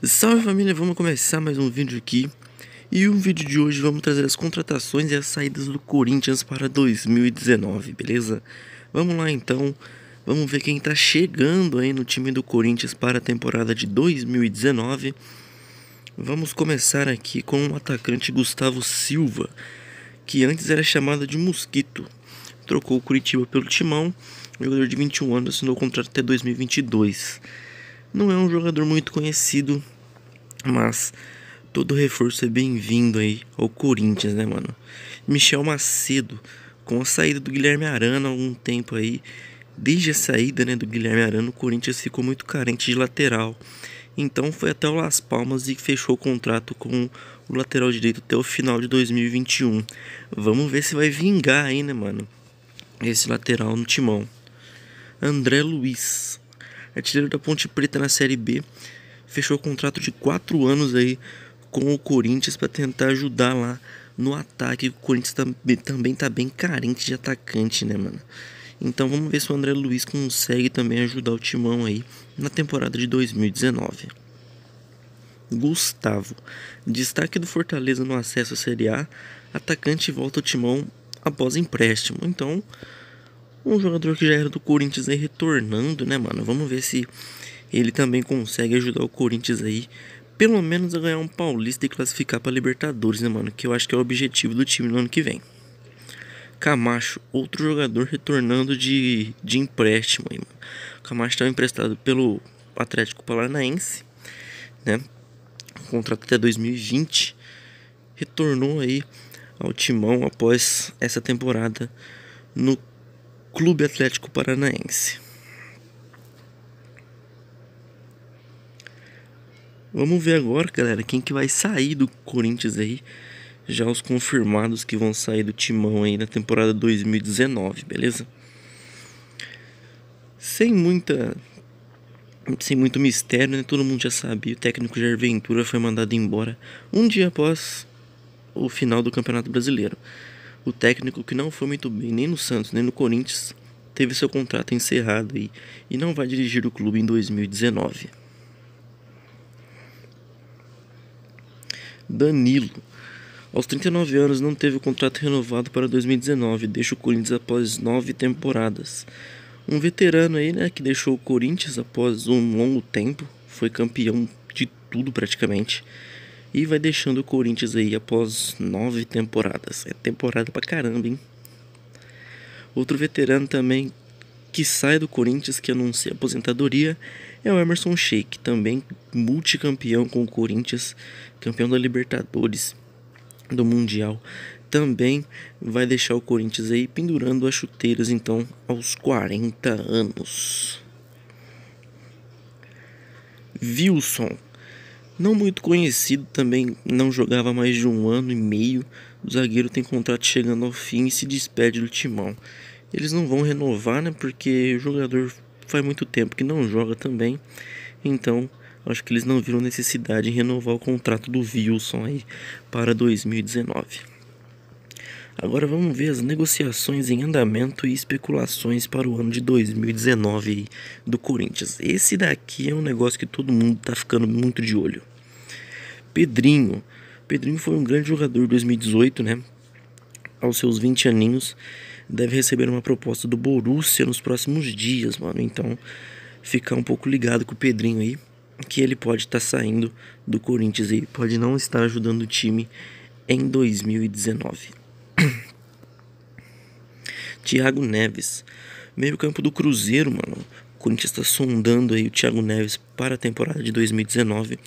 Salve família, vamos começar mais um vídeo aqui. E o vídeo de hoje vamos trazer as contratações e as saídas do Corinthians para 2019, beleza? Vamos lá então, vamos ver quem está chegando aí no time do Corinthians para a temporada de 2019. Vamos começar aqui com o atacante Gustavo Silva, que antes era chamado de Mosquito. Trocou o Curitiba pelo Timão, jogador de 21 anos assinou o contrato até 2022. Não é um jogador muito conhecido, mas todo reforço é bem-vindo aí ao Corinthians, né, mano? Michel Macedo, com a saída do Guilherme Arana há algum tempo aí, desde a saída né, do Guilherme Arana, o Corinthians ficou muito carente de lateral. Então foi até o Las Palmas e fechou o contrato com o lateral direito até o final de 2021. Vamos ver se vai vingar aí, né, mano? Esse lateral no timão. André Luiz, artilheiro é da Ponte Preta na Série B, fechou contrato de 4 anos aí com o Corinthians para tentar ajudar lá no ataque. O Corinthians também também tá bem carente de atacante, né, mano? Então vamos ver se o André Luiz consegue também ajudar o Timão aí na temporada de 2019. Gustavo, destaque do Fortaleza no acesso à Série A, atacante volta ao Timão após empréstimo. Então, um jogador que já era do Corinthians aí retornando, né, mano? Vamos ver se ele também consegue ajudar o Corinthians aí, pelo menos a ganhar um Paulista e classificar para Libertadores, né, mano? Que eu acho que é o objetivo do time no ano que vem. Camacho, outro jogador retornando de, de empréstimo aí, mano. Camacho estava tá emprestado pelo Atlético Paranaense, né? Um contrato até 2020. Retornou aí ao timão após essa temporada no Clube Atlético Paranaense. Vamos ver agora, galera, quem que vai sair do Corinthians aí. Já os confirmados que vão sair do timão aí na temporada 2019, beleza? Sem muita sem muito mistério, né? Todo mundo já sabia. O técnico Jair Ventura foi mandado embora um dia após o final do Campeonato Brasileiro o técnico que não foi muito bem nem no Santos nem no Corinthians teve seu contrato encerrado e, e não vai dirigir o clube em 2019. Danilo. Aos 39 anos não teve o contrato renovado para 2019, deixa o Corinthians após nove temporadas. Um veterano aí, né, que deixou o Corinthians após um longo tempo, foi campeão de tudo praticamente. E vai deixando o Corinthians aí após nove temporadas. É temporada pra caramba, hein? Outro veterano também que sai do Corinthians, que anuncia aposentadoria, é o Emerson Sheik, também multicampeão com o Corinthians, campeão da Libertadores, do Mundial. Também vai deixar o Corinthians aí pendurando as chuteiras, então, aos 40 anos. Wilson, não muito conhecido também, não jogava mais de um ano e meio. O zagueiro tem contrato chegando ao fim e se despede do timão. Eles não vão renovar, né? Porque o jogador faz muito tempo que não joga também. Então, acho que eles não viram necessidade em renovar o contrato do Wilson aí para 2019. Agora vamos ver as negociações em andamento e especulações para o ano de 2019 do Corinthians. Esse daqui é um negócio que todo mundo está ficando muito de olho. Pedrinho. Pedrinho foi um grande jogador em 2018, né? Aos seus 20 aninhos, deve receber uma proposta do Borussia nos próximos dias, mano. Então, ficar um pouco ligado com o Pedrinho aí, que ele pode estar tá saindo do Corinthians e pode não estar ajudando o time em 2019. Thiago Neves. Meio campo do Cruzeiro, mano. O Corinthians está sondando aí o Thiago Neves para a temporada de 2019.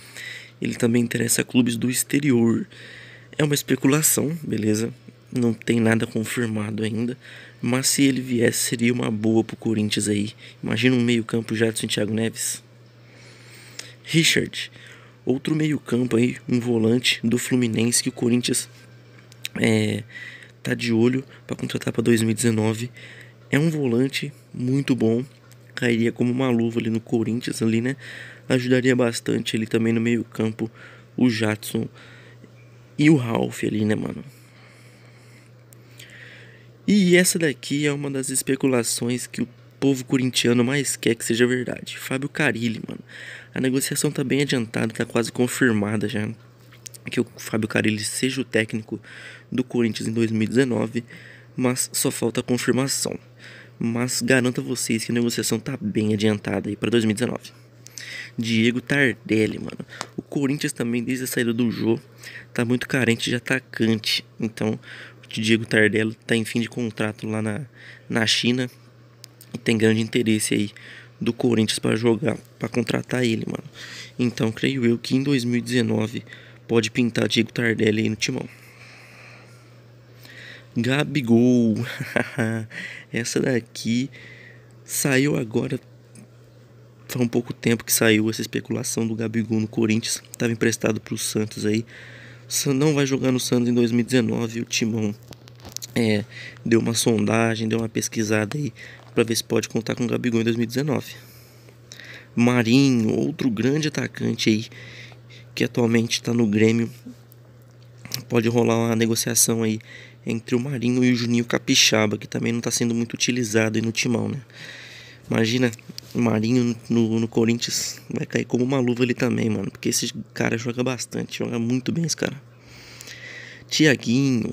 Ele também interessa a clubes do exterior. É uma especulação, beleza? Não tem nada confirmado ainda. Mas se ele viesse, seria uma boa pro Corinthians aí. Imagina um meio-campo já de Thiago Neves. Richard, outro meio-campo aí, um volante do Fluminense que o Corinthians é, tá de olho para contratar para 2019. É um volante muito bom, cairia como uma luva ali no Corinthians ali, né? Ajudaria bastante ele também no meio-campo o Jatson e o Ralph ali, né, mano? E essa daqui é uma das especulações que o povo corintiano mais quer que seja verdade. Fábio Carilli, mano. A negociação tá bem adiantada, tá quase confirmada já que o Fábio Carille seja o técnico do Corinthians em 2019, mas só falta a confirmação. Mas garanto a vocês que a negociação está bem adiantada aí para 2019. Diego Tardelli, mano. O Corinthians também, desde a saída do Jô, tá muito carente de atacante. Então, o Diego Tardelli tá em fim de contrato lá na, na China e tem grande interesse aí do Corinthians para jogar, para contratar ele, mano. Então, creio eu que em 2019 Pode pintar Diego Tardelli aí no timão. Gabigol. Essa daqui saiu agora. Faz um pouco tempo que saiu essa especulação do Gabigol no Corinthians. Estava emprestado para o Santos aí. Não vai jogar no Santos em 2019. O Timão é, deu uma sondagem, deu uma pesquisada aí para ver se pode contar com o Gabigol em 2019. Marinho, outro grande atacante aí que atualmente está no Grêmio. Pode rolar uma negociação aí entre o Marinho e o Juninho Capixaba, que também não está sendo muito utilizado aí no timão, né? Imagina o Marinho no, no Corinthians, vai cair como uma luva ele também, mano, porque esse cara joga bastante, joga muito bem esse cara. Tiaguinho,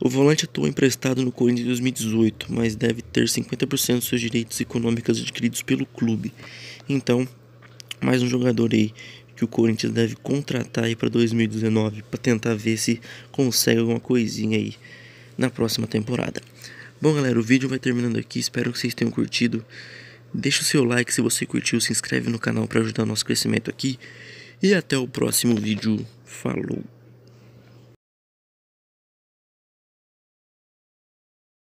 o volante atuou emprestado no Corinthians em 2018, mas deve ter 50% dos seus direitos econômicos adquiridos pelo clube. Então, mais um jogador aí que o Corinthians deve contratar aí para 2019 para tentar ver se consegue alguma coisinha aí na próxima temporada. Bom, galera, o vídeo vai terminando aqui. Espero que vocês tenham curtido. Deixa o seu like se você curtiu, se inscreve no canal para ajudar o nosso crescimento aqui. E até o próximo vídeo. Falou!